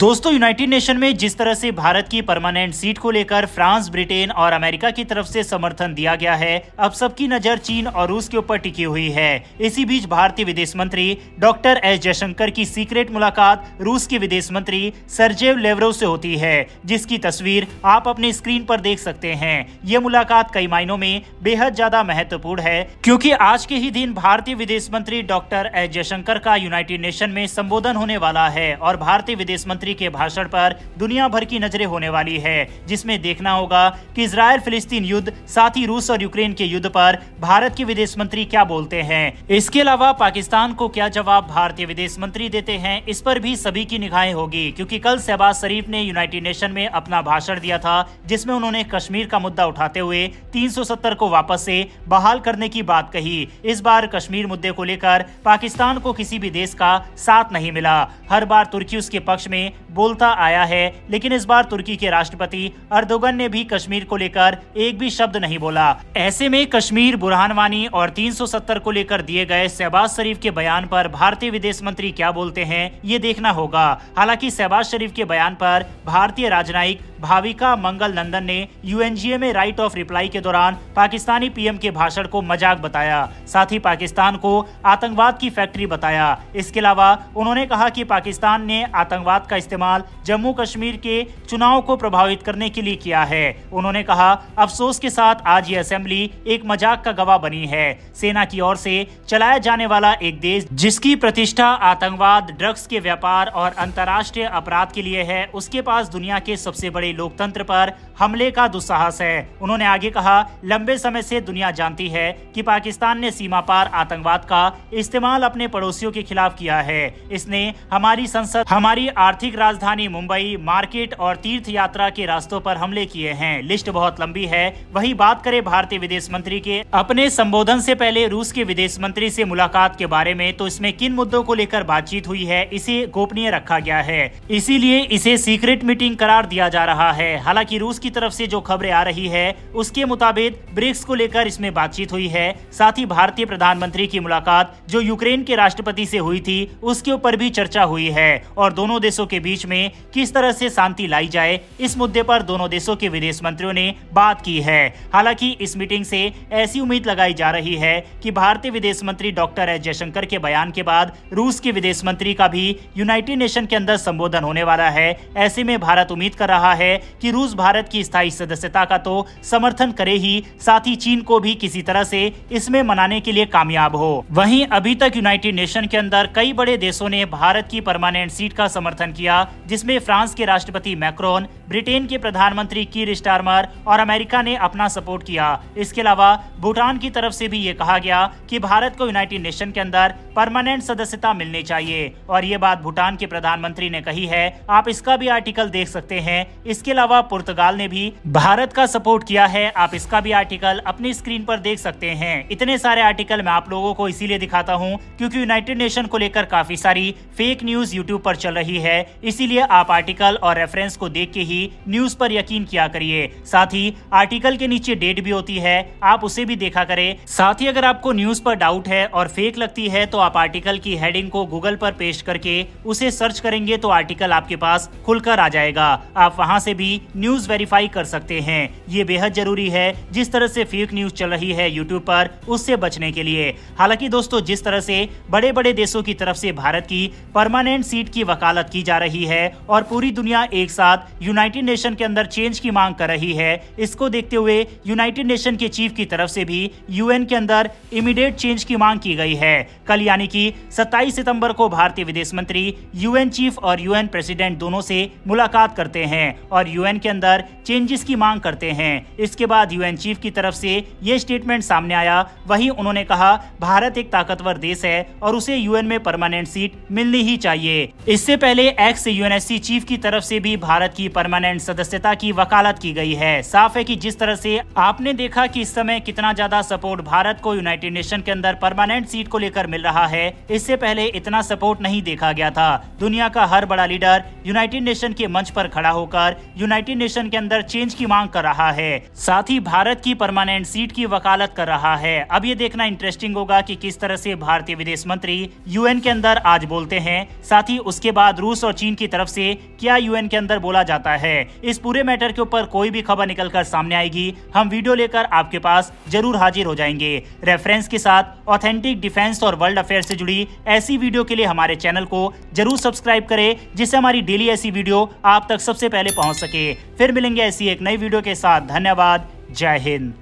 दोस्तों United nation में जिस तरह से भारत की परमानेंट सीट को लेकर फ्रांस ब्रिटेन और अमेरिका की तरफ से समर्थन दिया गया है अब सबकी नजर चीन और रूस के ऊपर टिकी हुई है इसी बीच भारतीय विदेश मंत्री डॉक्टर एस जयशंकर की सीक्रेट मुलाकात रूस के विदेश मंत्री सरजेव लेवरोव से होती है जिसकी तस्वीर आप अपने स्क्रीन पर देख सकते हैं ये मुलाकात कई मायनों में बेहद ज्यादा महत्वपूर्ण है क्योंकि आज के ही दिन भारतीय विदेश मंत्री डॉक्टर एस जयशंकर का यूनाइटेड नेशन में संबोधन होने वाला है और भारतीय विदेश मंत्री प्रधानमंत्री के भाषण पर दुनिया भर की नजरें होने वाली है जिसमें देखना होगा कि इसराइल फिलिस्तीन युद्ध साथ ही रूस और यूक्रेन के युद्ध पर भारत के विदेश मंत्री क्या बोलते हैं इसके अलावा पाकिस्तान को क्या जवाब भारतीय विदेश मंत्री देते हैं इस पर भी सभी की निगाहें होगी क्योंकि कल शहबाज शरीफ ने यूनाइटेड नेशन में अपना भाषण दिया था जिसमें उन्होंने कश्मीर का मुद्दा उठाते हुए 370 को वापस से बहाल करने की बात कही इस बार कश्मीर मुद्दे को लेकर पाकिस्तान को किसी भी देश का साथ नहीं मिला हर बार तुर्की उसके पक्ष में बोलता आया है लेकिन इस बार तुर्की के राष्ट्रपति अर्दोगन ने भी कश्मीर को लेकर एक भी शब्द नहीं बोला ऐसे में कश्मीर बुरहान वानी और 370 को लेकर दिए गए शहबाज शरीफ के बयान पर भारतीय विदेश मंत्री क्या बोलते हैं ये देखना होगा हालांकि शहबाज शरीफ के बयान पर भारतीय राजनयिक भाविका मंगल नंदन ने यूएनजीए में राइट ऑफ रिप्लाई के दौरान पाकिस्तानी पीएम के भाषण को मजाक बताया साथ ही पाकिस्तान को आतंकवाद की फैक्ट्री बताया इसके अलावा उन्होंने कहा कि पाकिस्तान ने आतंकवाद का इस्तेमाल जम्मू कश्मीर के चुनाव को प्रभावित करने के लिए किया है उन्होंने कहा अफसोस के साथ आज ये असेंबली एक मजाक का गवाह बनी है सेना की ओर से चलाया जाने वाला एक देश जिसकी प्रतिष्ठा आतंकवाद ड्रग्स के व्यापार और अंतर्राष्ट्रीय अपराध के लिए है उसके पास दुनिया के सबसे बड़े लोकतंत्र पर हमले का दुस्साहस है उन्होंने आगे कहा लंबे समय से दुनिया जानती है कि पाकिस्तान ने सीमा पार आतंकवाद का इस्तेमाल अपने पड़ोसियों के खिलाफ किया है इसने हमारी संसद हमारी आर्थिक राजधानी मुंबई मार्केट और तीर्थ यात्रा के रास्तों पर हमले किए हैं लिस्ट बहुत लंबी है वही बात करें भारतीय विदेश मंत्री के अपने संबोधन से पहले रूस के विदेश मंत्री से मुलाकात के बारे में तो इसमें किन मुद्दों को लेकर बातचीत हुई है इसे गोपनीय रखा गया है इसीलिए इसे सीक्रेट मीटिंग करार दिया जा रहा रहा है हालांकि रूस की तरफ से जो खबरें आ रही है उसके मुताबिक ब्रिक्स को लेकर इसमें बातचीत हुई है साथ ही भारतीय प्रधानमंत्री की मुलाकात जो यूक्रेन के राष्ट्रपति से हुई थी उसके ऊपर भी चर्चा हुई है और दोनों देशों के बीच में किस तरह से शांति लाई जाए इस मुद्दे पर दोनों देशों के विदेश मंत्रियों ने बात की है हालांकि इस मीटिंग से ऐसी उम्मीद लगाई जा रही है कि भारतीय विदेश मंत्री डॉक्टर एस जयशंकर के बयान के बाद रूस के विदेश मंत्री का भी यूनाइटेड नेशन के अंदर संबोधन होने वाला है ऐसे में भारत उम्मीद कर रहा है है कि रूस भारत की स्थायी सदस्यता का तो समर्थन करे ही साथ ही चीन को भी किसी तरह से इसमें मनाने के लिए कामयाब हो वहीं अभी तक यूनाइटेड नेशन के अंदर कई बड़े देशों ने भारत की परमानेंट सीट का समर्थन किया जिसमे फ्रांस के राष्ट्रपति मैक्रोन ब्रिटेन के प्रधानमंत्री कीर स्टार्मर और अमेरिका ने अपना सपोर्ट किया इसके अलावा भूटान की तरफ से भी ये कहा गया कि भारत को यूनाइटेड नेशन के अंदर परमानेंट सदस्यता मिलनी चाहिए और ये बात भूटान के प्रधानमंत्री ने कही है आप इसका भी आर्टिकल देख सकते हैं इस इसके अलावा पुर्तगाल ने भी भारत का सपोर्ट किया है आप इसका भी आर्टिकल अपनी स्क्रीन पर देख सकते हैं इतने सारे आर्टिकल मैं आप लोगों को इसीलिए दिखाता हूँ क्योंकि यूनाइटेड नेशन को लेकर काफी सारी फेक न्यूज यूट्यूब पर चल रही है इसीलिए आप आर्टिकल और रेफरेंस को देख के ही न्यूज पर यकीन किया करिए साथ ही आर्टिकल के नीचे डेट भी होती है आप उसे भी देखा करे साथ ही अगर आपको न्यूज पर डाउट है और फेक लगती है तो आप आर्टिकल की हेडिंग को गूगल पर पेश करके उसे सर्च करेंगे तो आर्टिकल आपके पास खुलकर आ जाएगा आप वहाँ से से भी न्यूज वेरीफाई कर सकते हैं ये बेहद जरूरी है जिस तरह से फेक न्यूज चल रही है यूट्यूब पर उससे बचने के लिए हालांकि दोस्तों जिस तरह से बड़े बड़े देशों की तरफ से भारत की परमानेंट सीट की वकालत की जा रही है और पूरी दुनिया एक साथ यूनाइटेड नेशन के अंदर चेंज की मांग कर रही है इसको देखते हुए यूनाइटेड नेशन के चीफ की तरफ से भी यूएन के अंदर इमीडिएट चेंज की मांग की गई है कल यानी कि 27 सितंबर को भारतीय विदेश मंत्री यूएन चीफ और यूएन प्रेसिडेंट दोनों से मुलाकात करते हैं और और यूएन के अंदर चेंजेस की मांग करते हैं इसके बाद यूएन चीफ की तरफ से ये स्टेटमेंट सामने आया वहीं उन्होंने कहा भारत एक ताकतवर देश है और उसे यूएन में परमानेंट सीट मिलनी ही चाहिए इससे पहले एक्स यूएनएससी चीफ की तरफ से भी भारत की परमानेंट सदस्यता की वकालत की गई है साफ है कि जिस तरह से आपने देखा कि इस समय कितना ज्यादा सपोर्ट भारत को यूनाइटेड नेशन के अंदर परमानेंट सीट को लेकर मिल रहा है इससे पहले इतना सपोर्ट नहीं देखा गया था दुनिया का हर बड़ा लीडर यूनाइटेड नेशन के मंच पर खड़ा होकर यूनाइटेड नेशन के अंदर चेंज की मांग कर रहा है साथ ही भारत की परमानेंट सीट की वकालत कर रहा है अब ये देखना इंटरेस्टिंग होगा कि किस तरह से भारतीय विदेश मंत्री यूएन के अंदर आज बोलते हैं साथ ही उसके बाद रूस और चीन की तरफ से क्या यूएन के अंदर बोला जाता है इस पूरे मैटर के ऊपर कोई भी खबर निकल कर सामने आएगी हम वीडियो लेकर आपके पास जरूर हाजिर हो जाएंगे रेफरेंस के साथ ऑथेंटिक डिफेंस और वर्ल्ड अफेयर से जुड़ी ऐसी वीडियो के लिए हमारे चैनल को जरूर सब्सक्राइब करें जिससे हमारी डेली ऐसी वीडियो आप तक सबसे पहले पहुंच पहुंच सके फिर मिलेंगे ऐसी एक नई वीडियो के साथ धन्यवाद जय हिंद